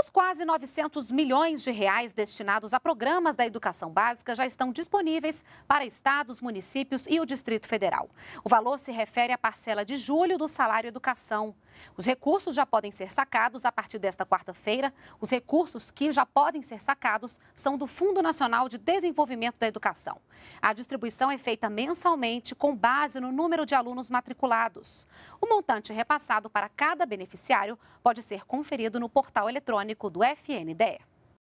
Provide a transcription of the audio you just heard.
Os quase 900 milhões de reais destinados a programas da educação básica já estão disponíveis para estados, municípios e o Distrito Federal. O valor se refere à parcela de julho do salário educação. Os recursos já podem ser sacados a partir desta quarta-feira. Os recursos que já podem ser sacados são do Fundo Nacional de Desenvolvimento da Educação. A distribuição é feita mensalmente com base no número de alunos matriculados. O montante repassado para cada beneficiário pode ser conferido no portal eletrônico eletrônico do FNDE.